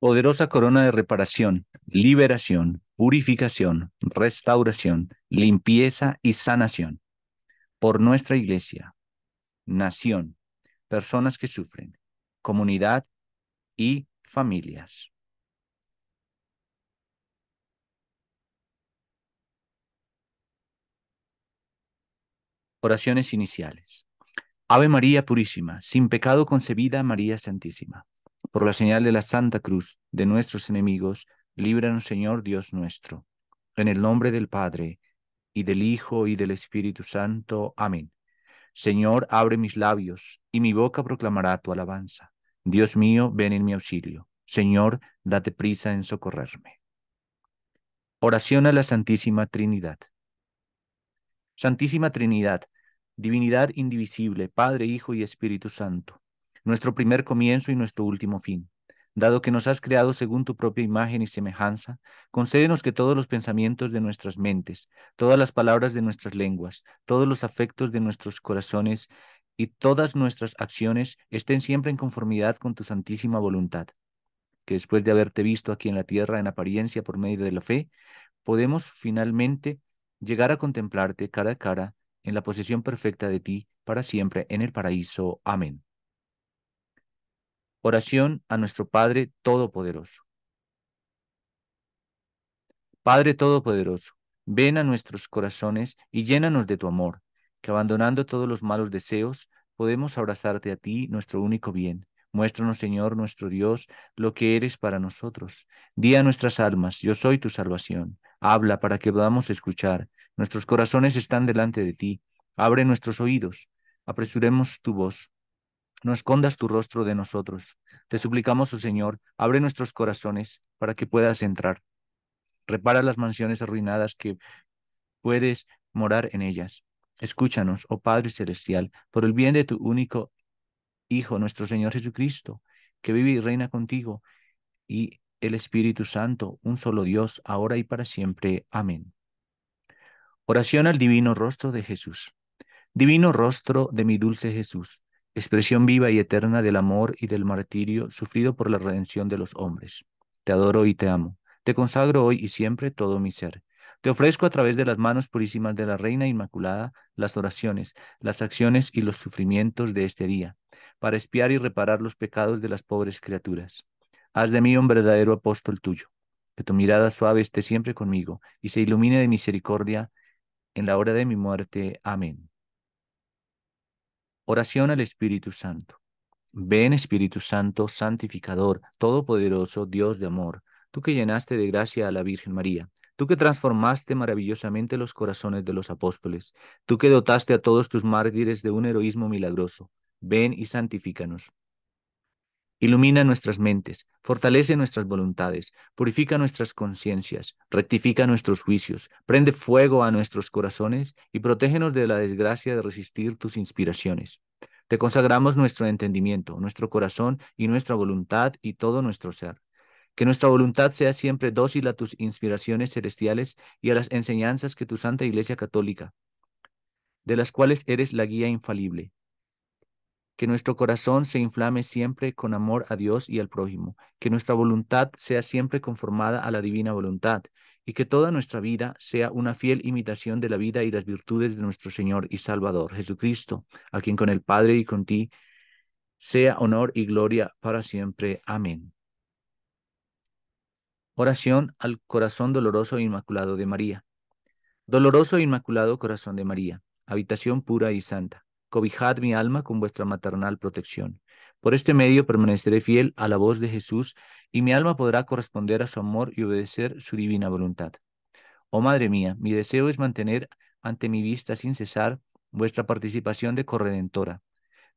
Poderosa corona de reparación, liberación, purificación, restauración, limpieza y sanación. Por nuestra iglesia, nación, personas que sufren, comunidad y familias. Oraciones iniciales. Ave María Purísima, sin pecado concebida María Santísima por la señal de la Santa Cruz de nuestros enemigos, líbranos, Señor Dios nuestro. En el nombre del Padre, y del Hijo, y del Espíritu Santo. Amén. Señor, abre mis labios, y mi boca proclamará tu alabanza. Dios mío, ven en mi auxilio. Señor, date prisa en socorrerme. Oración a la Santísima Trinidad. Santísima Trinidad, divinidad indivisible, Padre, Hijo y Espíritu Santo nuestro primer comienzo y nuestro último fin. Dado que nos has creado según tu propia imagen y semejanza, concédenos que todos los pensamientos de nuestras mentes, todas las palabras de nuestras lenguas, todos los afectos de nuestros corazones y todas nuestras acciones estén siempre en conformidad con tu santísima voluntad. Que después de haberte visto aquí en la tierra en apariencia por medio de la fe, podemos finalmente llegar a contemplarte cara a cara en la posesión perfecta de ti para siempre en el paraíso. Amén. Oración a nuestro Padre Todopoderoso. Padre Todopoderoso, ven a nuestros corazones y llénanos de tu amor, que abandonando todos los malos deseos, podemos abrazarte a ti, nuestro único bien. Muéstranos, Señor, nuestro Dios, lo que eres para nosotros. Di a nuestras almas, yo soy tu salvación. Habla para que podamos escuchar. Nuestros corazones están delante de ti. Abre nuestros oídos. Apresuremos tu voz no escondas tu rostro de nosotros. Te suplicamos, oh Señor, abre nuestros corazones para que puedas entrar. Repara las mansiones arruinadas que puedes morar en ellas. Escúchanos, oh Padre Celestial, por el bien de tu único Hijo, nuestro Señor Jesucristo, que vive y reina contigo, y el Espíritu Santo, un solo Dios, ahora y para siempre. Amén. Oración al divino rostro de Jesús. Divino rostro de mi dulce Jesús expresión viva y eterna del amor y del martirio sufrido por la redención de los hombres. Te adoro y te amo. Te consagro hoy y siempre todo mi ser. Te ofrezco a través de las manos purísimas de la Reina Inmaculada las oraciones, las acciones y los sufrimientos de este día, para espiar y reparar los pecados de las pobres criaturas. Haz de mí un verdadero apóstol tuyo. Que tu mirada suave esté siempre conmigo y se ilumine de misericordia en la hora de mi muerte. Amén. Oración al Espíritu Santo. Ven Espíritu Santo, santificador, todopoderoso, Dios de amor, tú que llenaste de gracia a la Virgen María, tú que transformaste maravillosamente los corazones de los apóstoles, tú que dotaste a todos tus mártires de un heroísmo milagroso, ven y santifícanos. Ilumina nuestras mentes, fortalece nuestras voluntades, purifica nuestras conciencias, rectifica nuestros juicios, prende fuego a nuestros corazones y protégenos de la desgracia de resistir tus inspiraciones. Te consagramos nuestro entendimiento, nuestro corazón y nuestra voluntad y todo nuestro ser. Que nuestra voluntad sea siempre dócil a tus inspiraciones celestiales y a las enseñanzas que tu Santa Iglesia Católica, de las cuales eres la guía infalible, que nuestro corazón se inflame siempre con amor a Dios y al prójimo, que nuestra voluntad sea siempre conformada a la divina voluntad, y que toda nuestra vida sea una fiel imitación de la vida y las virtudes de nuestro Señor y Salvador Jesucristo, a quien con el Padre y con ti sea honor y gloria para siempre. Amén. Oración al Corazón Doloroso e Inmaculado de María. Doloroso e Inmaculado Corazón de María, habitación pura y santa cobijad mi alma con vuestra maternal protección. Por este medio permaneceré fiel a la voz de Jesús y mi alma podrá corresponder a su amor y obedecer su divina voluntad. Oh Madre mía, mi deseo es mantener ante mi vista sin cesar vuestra participación de corredentora.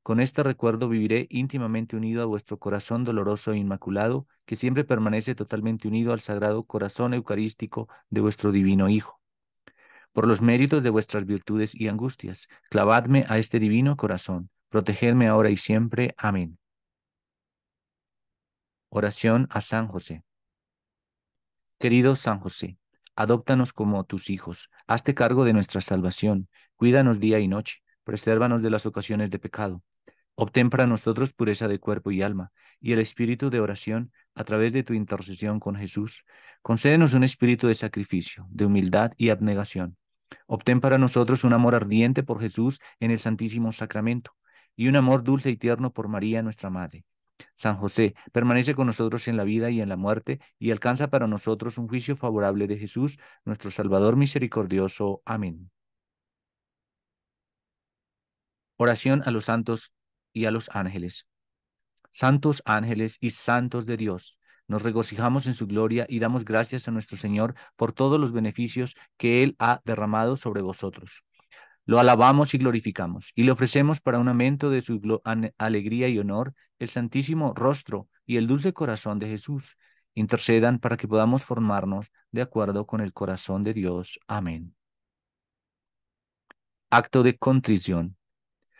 Con este recuerdo viviré íntimamente unido a vuestro corazón doloroso e inmaculado, que siempre permanece totalmente unido al sagrado corazón eucarístico de vuestro divino Hijo por los méritos de vuestras virtudes y angustias. Clavadme a este divino corazón. Protegedme ahora y siempre. Amén. Oración a San José. Querido San José, adóptanos como tus hijos, hazte cargo de nuestra salvación, cuídanos día y noche, presérvanos de las ocasiones de pecado. Obtén para nosotros pureza de cuerpo y alma, y el espíritu de oración a través de tu intercesión con Jesús. Concédenos un espíritu de sacrificio, de humildad y abnegación Obtén para nosotros un amor ardiente por Jesús en el Santísimo Sacramento y un amor dulce y tierno por María, nuestra Madre. San José, permanece con nosotros en la vida y en la muerte y alcanza para nosotros un juicio favorable de Jesús, nuestro Salvador misericordioso. Amén. Oración a los santos y a los ángeles. Santos ángeles y santos de Dios nos regocijamos en su gloria y damos gracias a nuestro Señor por todos los beneficios que Él ha derramado sobre vosotros. Lo alabamos y glorificamos y le ofrecemos para un aumento de su alegría y honor el santísimo rostro y el dulce corazón de Jesús. Intercedan para que podamos formarnos de acuerdo con el corazón de Dios. Amén. Acto de contrición.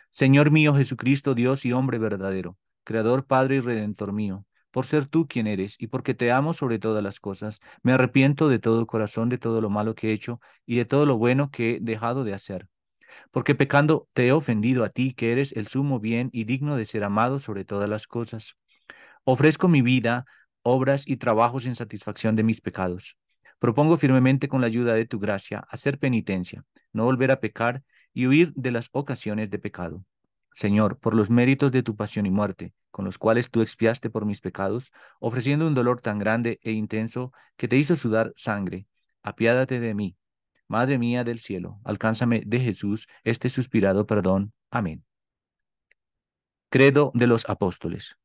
Señor mío Jesucristo, Dios y hombre verdadero, Creador, Padre y Redentor mío por ser tú quien eres y porque te amo sobre todas las cosas. Me arrepiento de todo corazón de todo lo malo que he hecho y de todo lo bueno que he dejado de hacer. Porque pecando te he ofendido a ti, que eres el sumo bien y digno de ser amado sobre todas las cosas. Ofrezco mi vida, obras y trabajos en satisfacción de mis pecados. Propongo firmemente con la ayuda de tu gracia hacer penitencia, no volver a pecar y huir de las ocasiones de pecado. Señor, por los méritos de tu pasión y muerte, con los cuales tú expiaste por mis pecados, ofreciendo un dolor tan grande e intenso que te hizo sudar sangre, apiádate de mí. Madre mía del cielo, alcánzame de Jesús este suspirado perdón. Amén. Credo de los Apóstoles.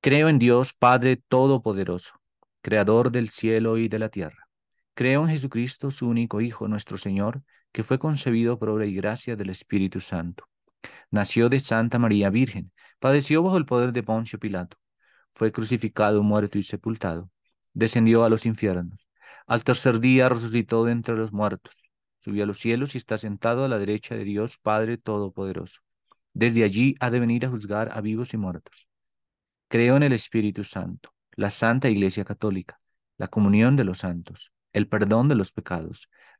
Creo en Dios, Padre Todopoderoso, Creador del cielo y de la tierra. Creo en Jesucristo, su único Hijo, nuestro Señor que fue concebido por obra y gracia del Espíritu Santo. Nació de Santa María Virgen, padeció bajo el poder de Poncio Pilato, fue crucificado, muerto y sepultado, descendió a los infiernos, al tercer día resucitó de entre los muertos, subió a los cielos y está sentado a la derecha de Dios Padre Todopoderoso. Desde allí ha de venir a juzgar a vivos y muertos. Creo en el Espíritu Santo, la Santa Iglesia Católica, la comunión de los santos, el perdón de los pecados,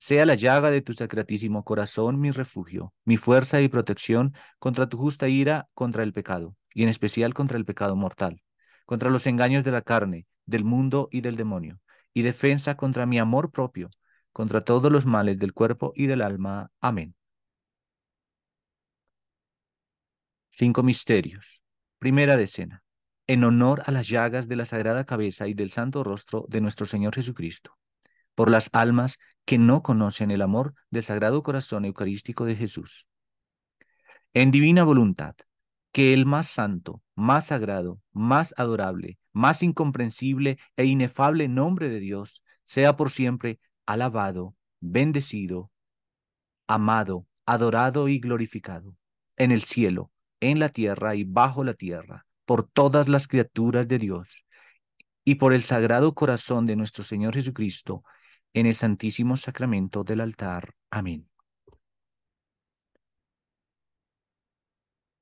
sea la llaga de tu sacratísimo corazón mi refugio, mi fuerza y protección contra tu justa ira, contra el pecado, y en especial contra el pecado mortal, contra los engaños de la carne, del mundo y del demonio, y defensa contra mi amor propio, contra todos los males del cuerpo y del alma. Amén. Cinco misterios. Primera decena. En honor a las llagas de la sagrada cabeza y del santo rostro de nuestro Señor Jesucristo por las almas que no conocen el amor del Sagrado Corazón Eucarístico de Jesús. En divina voluntad, que el más santo, más sagrado, más adorable, más incomprensible e inefable nombre de Dios sea por siempre alabado, bendecido, amado, adorado y glorificado, en el cielo, en la tierra y bajo la tierra, por todas las criaturas de Dios, y por el sagrado corazón de nuestro Señor Jesucristo, en el Santísimo Sacramento del altar. Amén.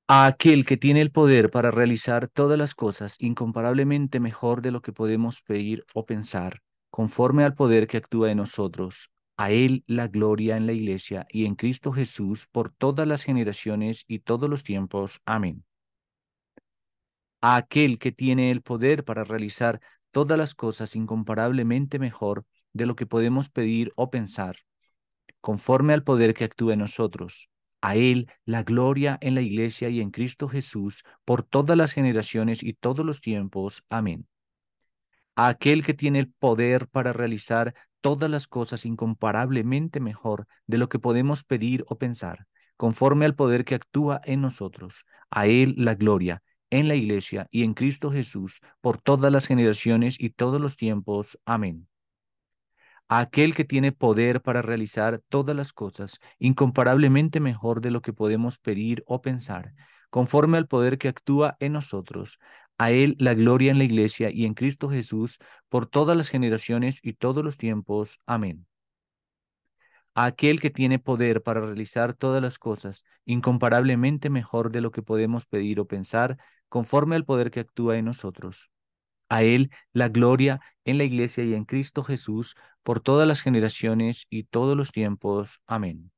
A aquel que tiene el poder para realizar todas las cosas incomparablemente mejor de lo que podemos pedir o pensar, conforme al poder que actúa en nosotros, a Él la gloria en la Iglesia y en Cristo Jesús por todas las generaciones y todos los tiempos. Amén. A aquel que tiene el poder para realizar todas las cosas incomparablemente mejor de lo que podemos pedir o pensar, conforme al poder que actúa en nosotros. A Él la gloria en la Iglesia y en Cristo Jesús por todas las generaciones y todos los tiempos. Amén. A aquel que tiene el poder para realizar todas las cosas incomparablemente mejor de lo que podemos pedir o pensar, conforme al poder que actúa en nosotros. A Él la gloria en la Iglesia y en Cristo Jesús por todas las generaciones y todos los tiempos. Amén aquel que tiene poder para realizar todas las cosas incomparablemente mejor de lo que podemos pedir o pensar, conforme al poder que actúa en nosotros. A Él la gloria en la Iglesia y en Cristo Jesús por todas las generaciones y todos los tiempos. Amén. aquel que tiene poder para realizar todas las cosas incomparablemente mejor de lo que podemos pedir o pensar, conforme al poder que actúa en nosotros. A Él la gloria en la Iglesia y en Cristo Jesús por todas las generaciones y todos los tiempos. Amén.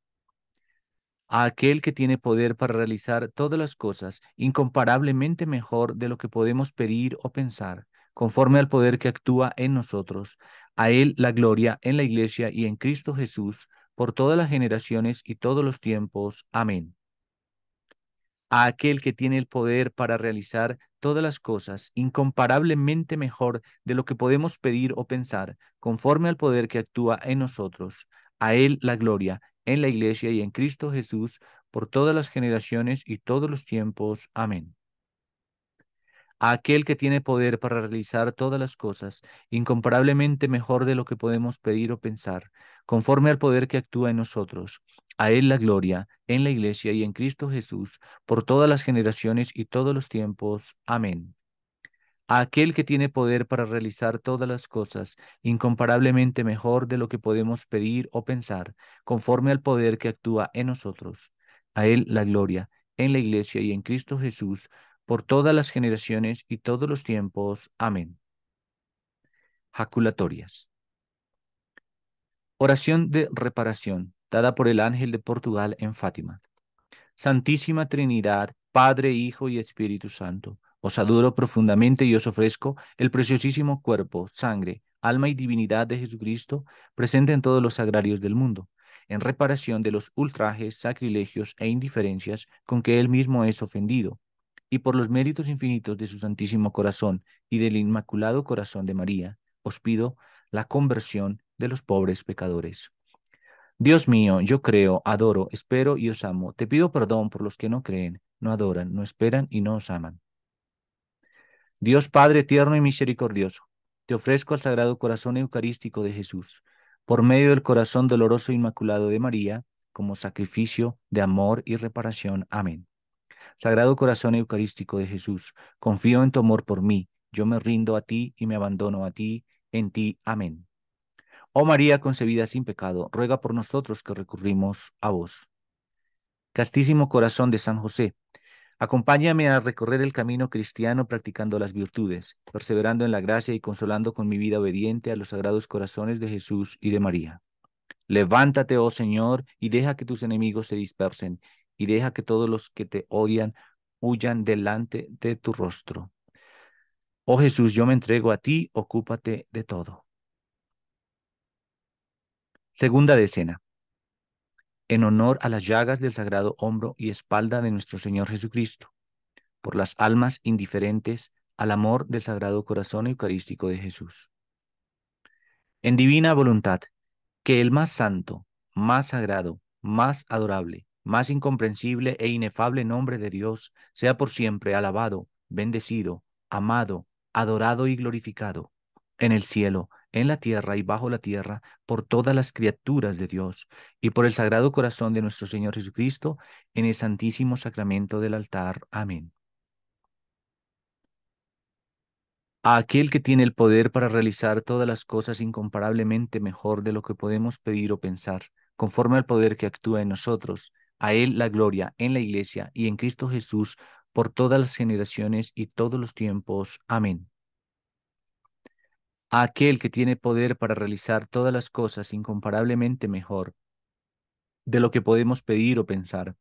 A aquel que tiene poder para realizar todas las cosas incomparablemente mejor de lo que podemos pedir o pensar, conforme al poder que actúa en nosotros. A Él la gloria en la Iglesia y en Cristo Jesús por todas las generaciones y todos los tiempos. Amén a aquel que tiene el poder para realizar todas las cosas incomparablemente mejor de lo que podemos pedir o pensar, conforme al poder que actúa en nosotros. A Él la gloria, en la Iglesia y en Cristo Jesús, por todas las generaciones y todos los tiempos. Amén. A aquel que tiene poder para realizar todas las cosas, incomparablemente mejor de lo que podemos pedir o pensar, conforme al poder que actúa en nosotros. A Él la gloria, en la Iglesia y en Cristo Jesús, por todas las generaciones y todos los tiempos. Amén. A aquel que tiene poder para realizar todas las cosas, incomparablemente mejor de lo que podemos pedir o pensar, conforme al poder que actúa en nosotros. A Él la gloria, en la Iglesia y en Cristo Jesús, por todas las generaciones y todos los tiempos. Amén. Jaculatorias. Oración de reparación, dada por el ángel de Portugal en Fátima. Santísima Trinidad, Padre, Hijo y Espíritu Santo, os adoro profundamente y os ofrezco el preciosísimo cuerpo, sangre, alma y divinidad de Jesucristo, presente en todos los sagrarios del mundo, en reparación de los ultrajes, sacrilegios e indiferencias con que él mismo es ofendido, y por los méritos infinitos de su Santísimo Corazón y del Inmaculado Corazón de María, os pido la conversión de los pobres pecadores. Dios mío, yo creo, adoro, espero y os amo. Te pido perdón por los que no creen, no adoran, no esperan y no os aman. Dios Padre tierno y misericordioso, te ofrezco al Sagrado Corazón Eucarístico de Jesús, por medio del corazón doloroso e inmaculado de María, como sacrificio de amor y reparación. Amén. Sagrado Corazón Eucarístico de Jesús, confío en tu amor por mí, yo me rindo a ti y me abandono a ti, en ti. Amén. Oh María concebida sin pecado, ruega por nosotros que recurrimos a vos. Castísimo corazón de San José, acompáñame a recorrer el camino cristiano practicando las virtudes, perseverando en la gracia y consolando con mi vida obediente a los sagrados corazones de Jesús y de María. Levántate, oh Señor, y deja que tus enemigos se dispersen, y deja que todos los que te odian huyan delante de tu rostro. Oh Jesús, yo me entrego a ti, ocúpate de todo. Segunda decena. En honor a las llagas del sagrado hombro y espalda de nuestro Señor Jesucristo, por las almas indiferentes al amor del sagrado corazón eucarístico de Jesús. En divina voluntad, que el más santo, más sagrado, más adorable, más incomprensible e inefable nombre de Dios sea por siempre alabado, bendecido, amado, adorado y glorificado, en el cielo, en la tierra y bajo la tierra, por todas las criaturas de Dios y por el Sagrado Corazón de nuestro Señor Jesucristo, en el Santísimo Sacramento del altar. Amén. A aquel que tiene el poder para realizar todas las cosas incomparablemente mejor de lo que podemos pedir o pensar, conforme al poder que actúa en nosotros, a él la gloria en la Iglesia y en Cristo Jesús por todas las generaciones y todos los tiempos. Amén a aquel que tiene poder para realizar todas las cosas incomparablemente mejor de lo que podemos pedir o pensar,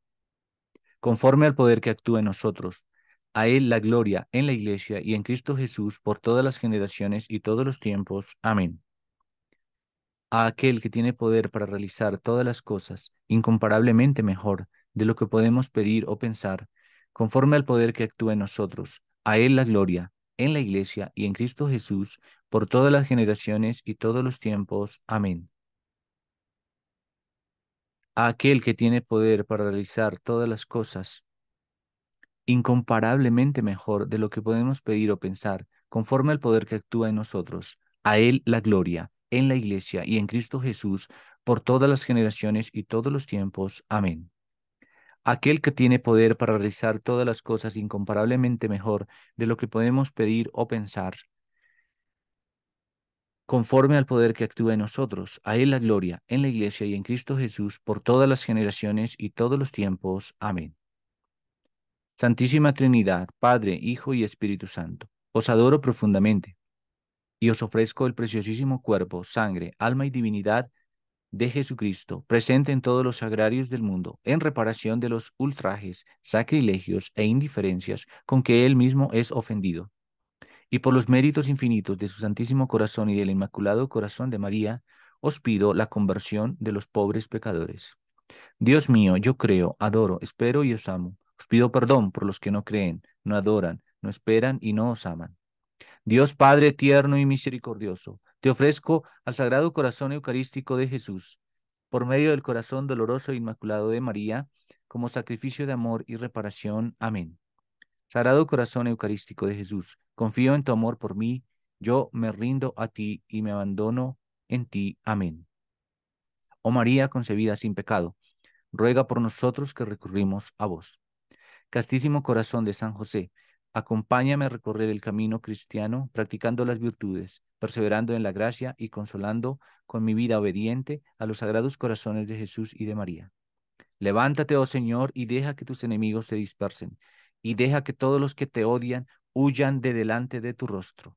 conforme al poder que actúa en nosotros. A Él la gloria en la Iglesia y en Cristo Jesús por todas las generaciones y todos los tiempos. Amén. A aquel que tiene poder para realizar todas las cosas incomparablemente mejor de lo que podemos pedir o pensar, conforme al poder que actúa en nosotros. A Él la gloria en la Iglesia y en Cristo Jesús por todas las generaciones y todos los tiempos. Amén. A aquel que tiene poder para realizar todas las cosas, incomparablemente mejor de lo que podemos pedir o pensar, conforme al poder que actúa en nosotros, a Él la gloria, en la Iglesia y en Cristo Jesús, por todas las generaciones y todos los tiempos. Amén. Aquel que tiene poder para realizar todas las cosas incomparablemente mejor de lo que podemos pedir o pensar, conforme al poder que actúa en nosotros. A Él la gloria, en la Iglesia y en Cristo Jesús, por todas las generaciones y todos los tiempos. Amén. Santísima Trinidad, Padre, Hijo y Espíritu Santo, os adoro profundamente y os ofrezco el preciosísimo cuerpo, sangre, alma y divinidad de Jesucristo, presente en todos los agrarios del mundo, en reparación de los ultrajes, sacrilegios e indiferencias con que Él mismo es ofendido y por los méritos infinitos de su Santísimo Corazón y del Inmaculado Corazón de María, os pido la conversión de los pobres pecadores. Dios mío, yo creo, adoro, espero y os amo. Os pido perdón por los que no creen, no adoran, no esperan y no os aman. Dios Padre tierno y misericordioso, te ofrezco al Sagrado Corazón Eucarístico de Jesús, por medio del corazón doloroso e inmaculado de María, como sacrificio de amor y reparación. Amén. Sagrado corazón eucarístico de Jesús, confío en tu amor por mí, yo me rindo a ti y me abandono en ti. Amén. Oh María concebida sin pecado, ruega por nosotros que recurrimos a vos. Castísimo corazón de San José, acompáñame a recorrer el camino cristiano, practicando las virtudes, perseverando en la gracia y consolando con mi vida obediente a los sagrados corazones de Jesús y de María. Levántate, oh Señor, y deja que tus enemigos se dispersen y deja que todos los que te odian huyan de delante de tu rostro.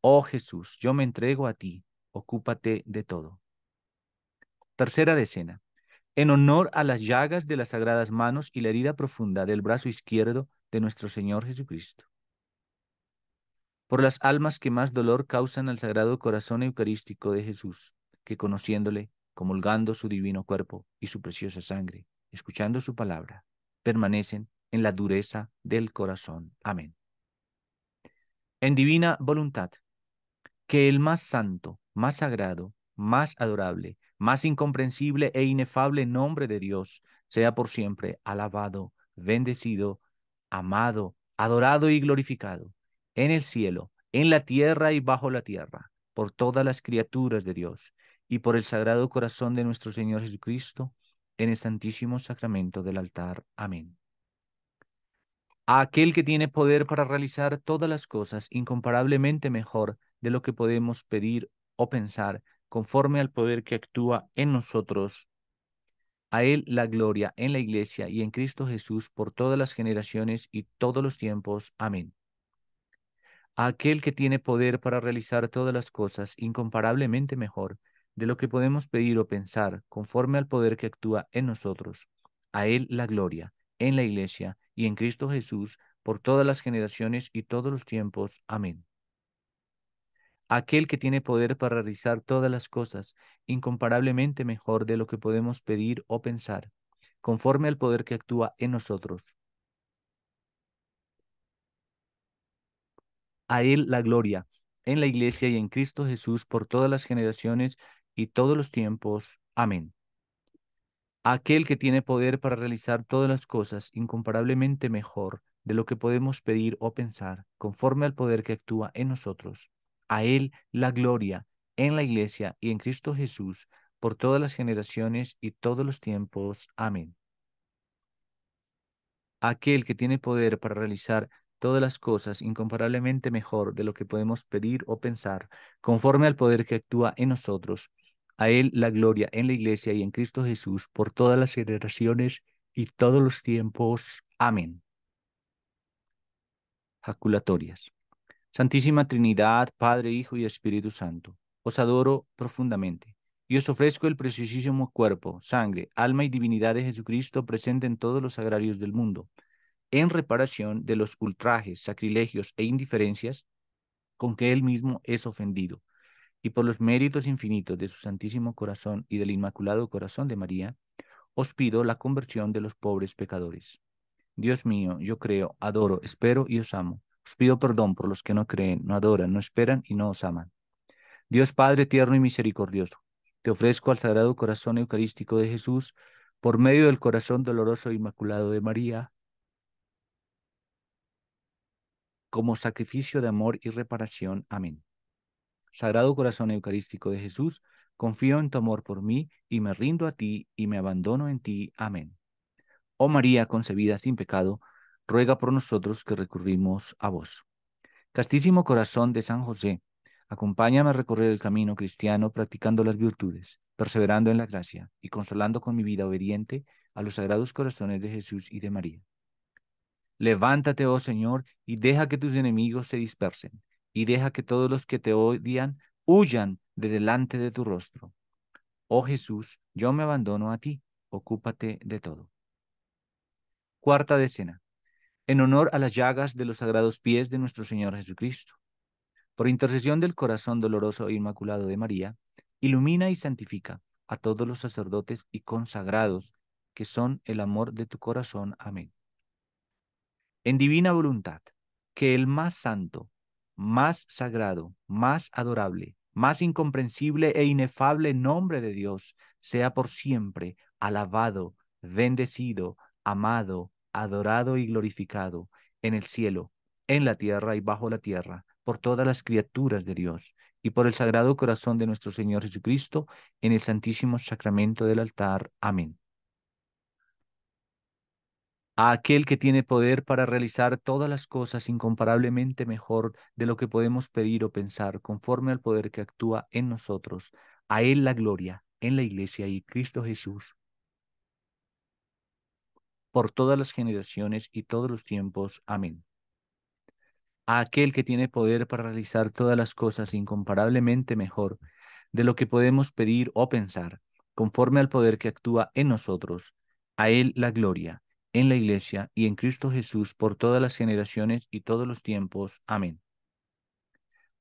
Oh Jesús, yo me entrego a ti, ocúpate de todo. Tercera decena. En honor a las llagas de las sagradas manos y la herida profunda del brazo izquierdo de nuestro Señor Jesucristo. Por las almas que más dolor causan al Sagrado Corazón Eucarístico de Jesús, que conociéndole, comulgando su divino cuerpo y su preciosa sangre, escuchando su palabra, permanecen en la dureza del corazón. Amén. En divina voluntad, que el más santo, más sagrado, más adorable, más incomprensible e inefable nombre de Dios sea por siempre alabado, bendecido, amado, adorado y glorificado, en el cielo, en la tierra y bajo la tierra, por todas las criaturas de Dios y por el sagrado corazón de nuestro Señor Jesucristo, en el santísimo sacramento del altar. Amén a aquel que tiene poder para realizar todas las cosas incomparablemente mejor de lo que podemos pedir o pensar, conforme al poder que actúa en nosotros. A Él la gloria en la Iglesia y en Cristo Jesús por todas las generaciones y todos los tiempos. Amén. A aquel que tiene poder para realizar todas las cosas incomparablemente mejor de lo que podemos pedir o pensar, conforme al poder que actúa en nosotros. A Él la gloria en la Iglesia y en Cristo Jesús, por todas las generaciones y todos los tiempos. Amén. Aquel que tiene poder para realizar todas las cosas, incomparablemente mejor de lo que podemos pedir o pensar, conforme al poder que actúa en nosotros. A Él la gloria, en la Iglesia y en Cristo Jesús, por todas las generaciones y todos los tiempos. Amén aquel que tiene poder para realizar todas las cosas incomparablemente mejor de lo que podemos pedir o pensar, conforme al poder que actúa en nosotros. A Él la gloria en la Iglesia y en Cristo Jesús por todas las generaciones y todos los tiempos. Amén. Aquel que tiene poder para realizar todas las cosas incomparablemente mejor de lo que podemos pedir o pensar, conforme al poder que actúa en nosotros. A Él la gloria en la iglesia y en Cristo Jesús por todas las generaciones y todos los tiempos. Amén. Jaculatorias. Santísima Trinidad, Padre, Hijo y Espíritu Santo, os adoro profundamente y os ofrezco el preciosísimo cuerpo, sangre, alma y divinidad de Jesucristo presente en todos los agrarios del mundo, en reparación de los ultrajes, sacrilegios e indiferencias con que Él mismo es ofendido y por los méritos infinitos de su Santísimo Corazón y del Inmaculado Corazón de María, os pido la conversión de los pobres pecadores. Dios mío, yo creo, adoro, espero y os amo. Os pido perdón por los que no creen, no adoran, no esperan y no os aman. Dios Padre tierno y misericordioso, te ofrezco al Sagrado Corazón Eucarístico de Jesús, por medio del corazón doloroso e inmaculado de María, como sacrificio de amor y reparación. Amén. Sagrado Corazón Eucarístico de Jesús, confío en tu amor por mí y me rindo a ti y me abandono en ti. Amén. Oh María, concebida sin pecado, ruega por nosotros que recurrimos a vos. Castísimo Corazón de San José, acompáñame a recorrer el camino cristiano practicando las virtudes, perseverando en la gracia y consolando con mi vida obediente a los sagrados corazones de Jesús y de María. Levántate, oh Señor, y deja que tus enemigos se dispersen y deja que todos los que te odian huyan de delante de tu rostro. Oh Jesús, yo me abandono a ti, ocúpate de todo. Cuarta decena. En honor a las llagas de los sagrados pies de nuestro Señor Jesucristo. Por intercesión del corazón doloroso e inmaculado de María, ilumina y santifica a todos los sacerdotes y consagrados que son el amor de tu corazón. Amén. En divina voluntad, que el más santo más sagrado, más adorable, más incomprensible e inefable nombre de Dios sea por siempre alabado, bendecido, amado, adorado y glorificado en el cielo, en la tierra y bajo la tierra, por todas las criaturas de Dios y por el sagrado corazón de nuestro Señor Jesucristo en el santísimo sacramento del altar. Amén a aquel que tiene poder para realizar todas las cosas incomparablemente mejor de lo que podemos pedir o pensar, conforme al poder que actúa en nosotros. A Él la gloria en la Iglesia y Cristo Jesús, por todas las generaciones y todos los tiempos. Amén. A aquel que tiene poder para realizar todas las cosas incomparablemente mejor de lo que podemos pedir o pensar, conforme al poder que actúa en nosotros, a Él la gloria en la Iglesia y en Cristo Jesús por todas las generaciones y todos los tiempos. Amén.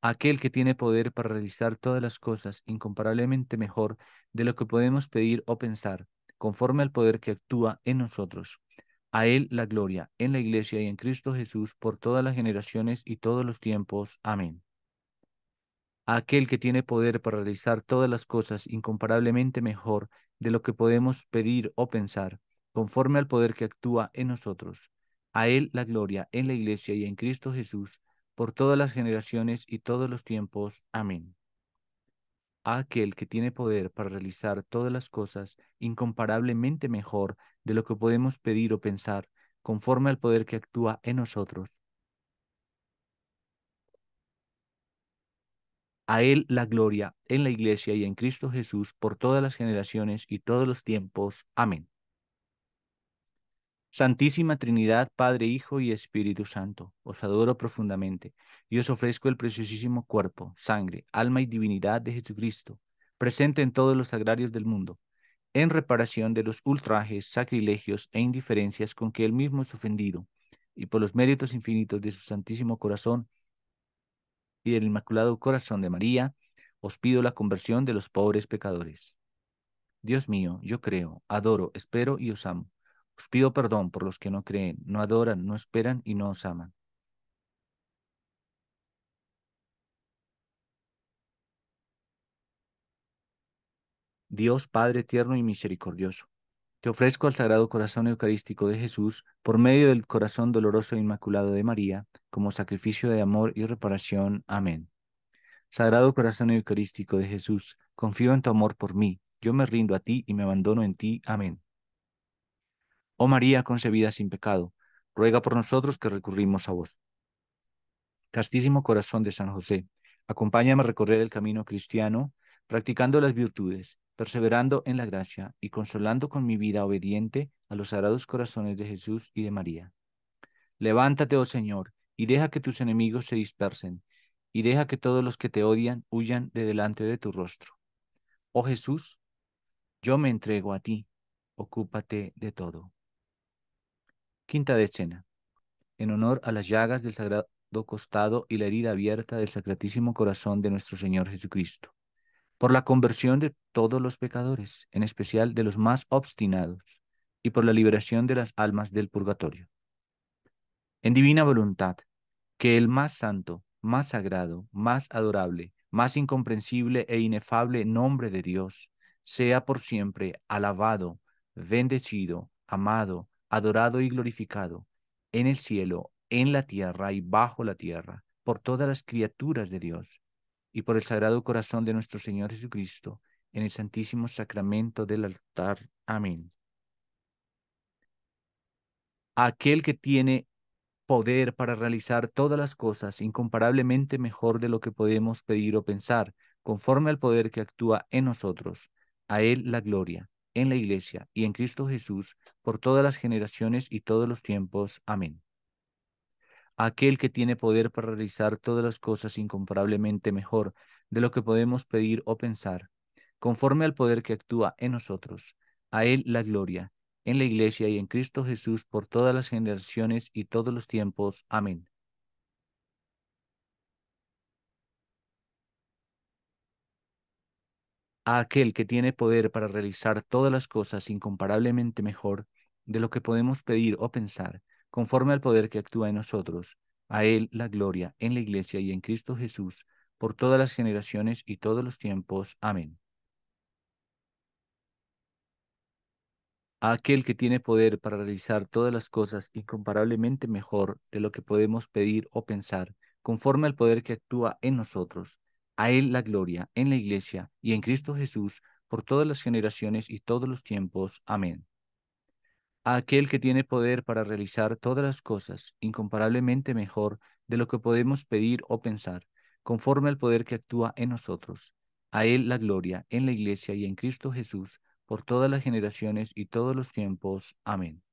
Aquel que tiene poder para realizar todas las cosas incomparablemente mejor de lo que podemos pedir o pensar, conforme al poder que actúa en nosotros. A Él la gloria, en la Iglesia y en Cristo Jesús por todas las generaciones y todos los tiempos. Amén. Aquel que tiene poder para realizar todas las cosas incomparablemente mejor de lo que podemos pedir o pensar, conforme al poder que actúa en nosotros. A Él la gloria en la Iglesia y en Cristo Jesús, por todas las generaciones y todos los tiempos. Amén. A aquel que tiene poder para realizar todas las cosas incomparablemente mejor de lo que podemos pedir o pensar, conforme al poder que actúa en nosotros. A Él la gloria en la Iglesia y en Cristo Jesús por todas las generaciones y todos los tiempos. Amén. Santísima Trinidad, Padre, Hijo y Espíritu Santo, os adoro profundamente y os ofrezco el preciosísimo cuerpo, sangre, alma y divinidad de Jesucristo, presente en todos los agrarios del mundo, en reparación de los ultrajes, sacrilegios e indiferencias con que él mismo es ofendido, y por los méritos infinitos de su Santísimo Corazón y del Inmaculado Corazón de María, os pido la conversión de los pobres pecadores. Dios mío, yo creo, adoro, espero y os amo os pido perdón por los que no creen, no adoran, no esperan y no os aman. Dios Padre tierno y misericordioso, te ofrezco al Sagrado Corazón Eucarístico de Jesús, por medio del corazón doloroso e inmaculado de María, como sacrificio de amor y reparación. Amén. Sagrado Corazón Eucarístico de Jesús, confío en tu amor por mí, yo me rindo a ti y me abandono en ti. Amén. Oh María concebida sin pecado, ruega por nosotros que recurrimos a vos. Castísimo corazón de San José, acompáñame a recorrer el camino cristiano, practicando las virtudes, perseverando en la gracia y consolando con mi vida obediente a los sagrados corazones de Jesús y de María. Levántate, oh Señor, y deja que tus enemigos se dispersen, y deja que todos los que te odian huyan de delante de tu rostro. Oh Jesús, yo me entrego a ti, ocúpate de todo. Quinta decena. En honor a las llagas del Sagrado Costado y la herida abierta del Sacratísimo Corazón de nuestro Señor Jesucristo. Por la conversión de todos los pecadores, en especial de los más obstinados, y por la liberación de las almas del purgatorio. En divina voluntad, que el más santo, más sagrado, más adorable, más incomprensible e inefable nombre de Dios sea por siempre alabado, bendecido, amado, adorado y glorificado en el cielo, en la tierra y bajo la tierra, por todas las criaturas de Dios y por el sagrado corazón de nuestro Señor Jesucristo, en el santísimo sacramento del altar. Amén. Aquel que tiene poder para realizar todas las cosas incomparablemente mejor de lo que podemos pedir o pensar, conforme al poder que actúa en nosotros, a Él la gloria, en la Iglesia y en Cristo Jesús por todas las generaciones y todos los tiempos. Amén. Aquel que tiene poder para realizar todas las cosas incomparablemente mejor de lo que podemos pedir o pensar, conforme al poder que actúa en nosotros, a Él la gloria, en la Iglesia y en Cristo Jesús por todas las generaciones y todos los tiempos. Amén. a aquel que tiene poder para realizar todas las cosas incomparablemente mejor de lo que podemos pedir o pensar, conforme al poder que actúa en nosotros, a Él la gloria en la Iglesia y en Cristo Jesús, por todas las generaciones y todos los tiempos. Amén. A aquel que tiene poder para realizar todas las cosas incomparablemente mejor de lo que podemos pedir o pensar, conforme al poder que actúa en nosotros, a Él la gloria en la Iglesia y en Cristo Jesús por todas las generaciones y todos los tiempos. Amén. A aquel que tiene poder para realizar todas las cosas incomparablemente mejor de lo que podemos pedir o pensar, conforme al poder que actúa en nosotros. A Él la gloria en la Iglesia y en Cristo Jesús por todas las generaciones y todos los tiempos. Amén.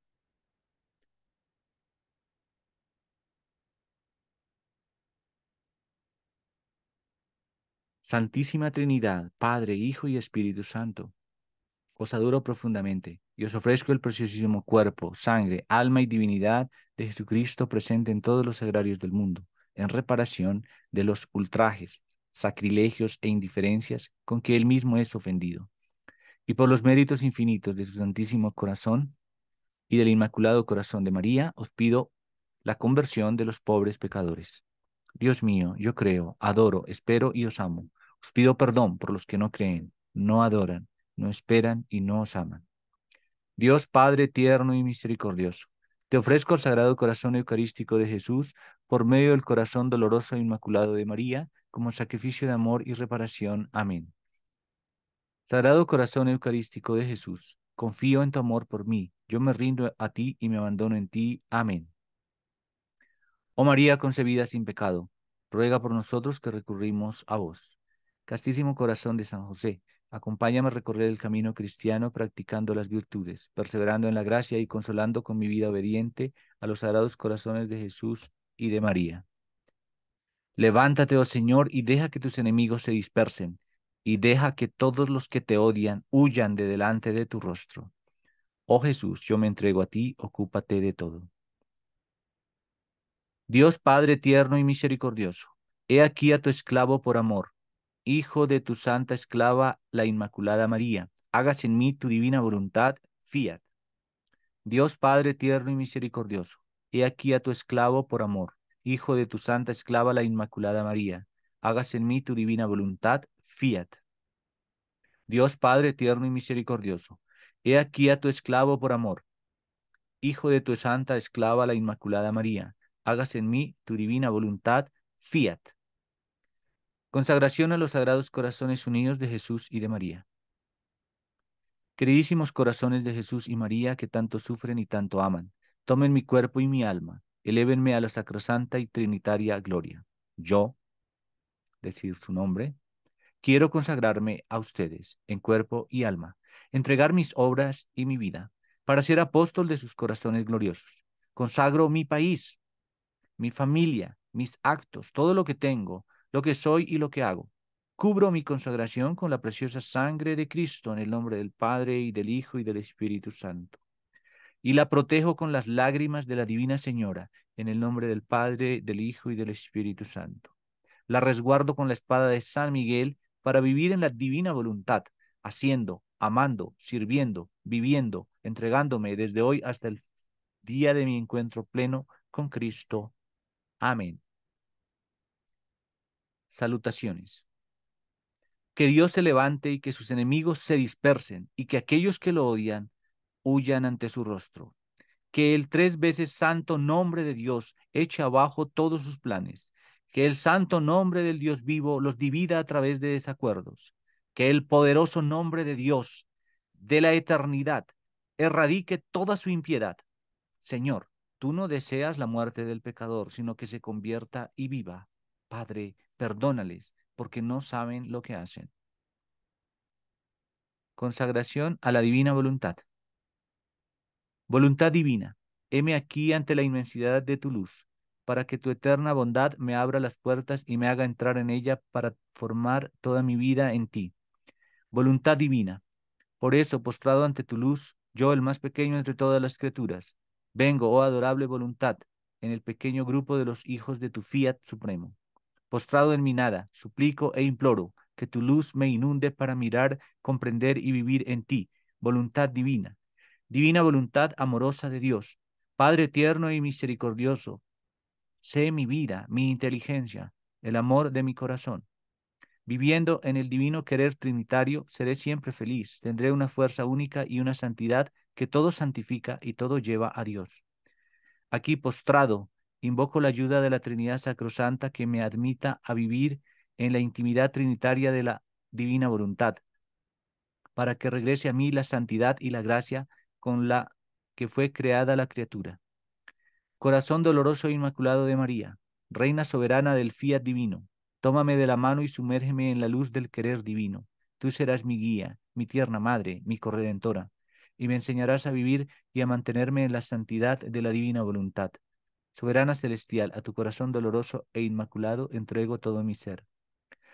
Santísima Trinidad, Padre, Hijo y Espíritu Santo. Os adoro profundamente y os ofrezco el preciosísimo cuerpo, sangre, alma y divinidad de Jesucristo presente en todos los sagrarios del mundo, en reparación de los ultrajes, sacrilegios e indiferencias con que él mismo es ofendido. Y por los méritos infinitos de su Santísimo Corazón y del Inmaculado Corazón de María, os pido la conversión de los pobres pecadores. Dios mío, yo creo, adoro, espero y os amo. Os pido perdón por los que no creen, no adoran, no esperan y no os aman. Dios Padre tierno y misericordioso, te ofrezco el Sagrado Corazón Eucarístico de Jesús por medio del corazón doloroso e inmaculado de María como sacrificio de amor y reparación. Amén. Sagrado Corazón Eucarístico de Jesús, confío en tu amor por mí, yo me rindo a ti y me abandono en ti. Amén. Oh María concebida sin pecado, ruega por nosotros que recurrimos a vos. Castísimo corazón de San José, acompáñame a recorrer el camino cristiano practicando las virtudes, perseverando en la gracia y consolando con mi vida obediente a los sagrados corazones de Jesús y de María. Levántate, oh Señor, y deja que tus enemigos se dispersen, y deja que todos los que te odian huyan de delante de tu rostro. Oh Jesús, yo me entrego a ti, ocúpate de todo. Dios Padre tierno y misericordioso, he aquí a tu esclavo por amor, hijo de tu santa esclava, la Inmaculada María, hagas en mí tu divina voluntad, fiat. Dios Padre tierno y misericordioso, he aquí a tu esclavo por amor, hijo de tu santa esclava, la Inmaculada María, hagas en mí tu divina voluntad, fiat. Dios Padre tierno y misericordioso, he aquí a tu esclavo por amor, hijo de tu santa esclava, la Inmaculada María, hágase en mí tu divina voluntad, fiat. Consagración a los Sagrados Corazones Unidos de Jesús y de María. Queridísimos corazones de Jesús y María que tanto sufren y tanto aman, tomen mi cuerpo y mi alma, elévenme a la sacrosanta y trinitaria gloria. Yo, decir su nombre, quiero consagrarme a ustedes en cuerpo y alma, entregar mis obras y mi vida para ser apóstol de sus corazones gloriosos. Consagro mi país, mi familia, mis actos, todo lo que tengo, lo que soy y lo que hago. Cubro mi consagración con la preciosa sangre de Cristo en el nombre del Padre y del Hijo y del Espíritu Santo. Y la protejo con las lágrimas de la Divina Señora en el nombre del Padre, del Hijo y del Espíritu Santo. La resguardo con la espada de San Miguel para vivir en la divina voluntad, haciendo, amando, sirviendo, viviendo, entregándome desde hoy hasta el día de mi encuentro pleno con Cristo. Amén. Salutaciones. Que Dios se levante y que sus enemigos se dispersen y que aquellos que lo odian huyan ante su rostro. Que el tres veces santo nombre de Dios eche abajo todos sus planes. Que el santo nombre del Dios vivo los divida a través de desacuerdos. Que el poderoso nombre de Dios de la eternidad erradique toda su impiedad. Señor, Tú no deseas la muerte del pecador, sino que se convierta y viva. Padre, perdónales, porque no saben lo que hacen. Consagración a la divina voluntad. Voluntad divina, heme aquí ante la inmensidad de tu luz, para que tu eterna bondad me abra las puertas y me haga entrar en ella para formar toda mi vida en ti. Voluntad divina, por eso, postrado ante tu luz, yo, el más pequeño entre todas las criaturas, Vengo, oh adorable voluntad, en el pequeño grupo de los hijos de tu fiat supremo. Postrado en mi nada, suplico e imploro que tu luz me inunde para mirar, comprender y vivir en ti, voluntad divina, divina voluntad amorosa de Dios, Padre tierno y misericordioso, sé mi vida, mi inteligencia, el amor de mi corazón. Viviendo en el divino querer trinitario, seré siempre feliz, tendré una fuerza única y una santidad que todo santifica y todo lleva a Dios. Aquí postrado, invoco la ayuda de la Trinidad Sacrosanta que me admita a vivir en la intimidad trinitaria de la divina voluntad, para que regrese a mí la santidad y la gracia con la que fue creada la criatura. Corazón doloroso e inmaculado de María, Reina soberana del fiat divino, tómame de la mano y sumérgeme en la luz del querer divino. Tú serás mi guía, mi tierna madre, mi corredentora y me enseñarás a vivir y a mantenerme en la santidad de la divina voluntad. Soberana celestial, a tu corazón doloroso e inmaculado entrego todo mi ser.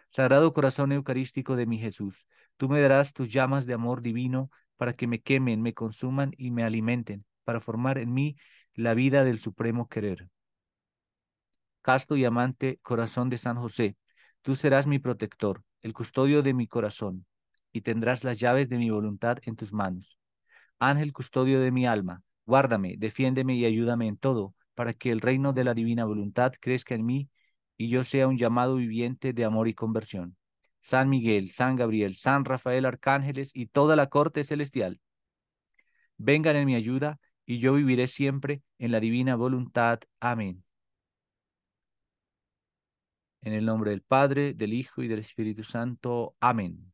Sagrado corazón eucarístico de mi Jesús, tú me darás tus llamas de amor divino para que me quemen, me consuman y me alimenten, para formar en mí la vida del supremo querer. Casto y amante corazón de San José, tú serás mi protector, el custodio de mi corazón, y tendrás las llaves de mi voluntad en tus manos. Ángel custodio de mi alma, guárdame, defiéndeme y ayúdame en todo, para que el reino de la divina voluntad crezca en mí y yo sea un llamado viviente de amor y conversión. San Miguel, San Gabriel, San Rafael Arcángeles y toda la corte celestial, vengan en mi ayuda y yo viviré siempre en la divina voluntad. Amén. En el nombre del Padre, del Hijo y del Espíritu Santo. Amén.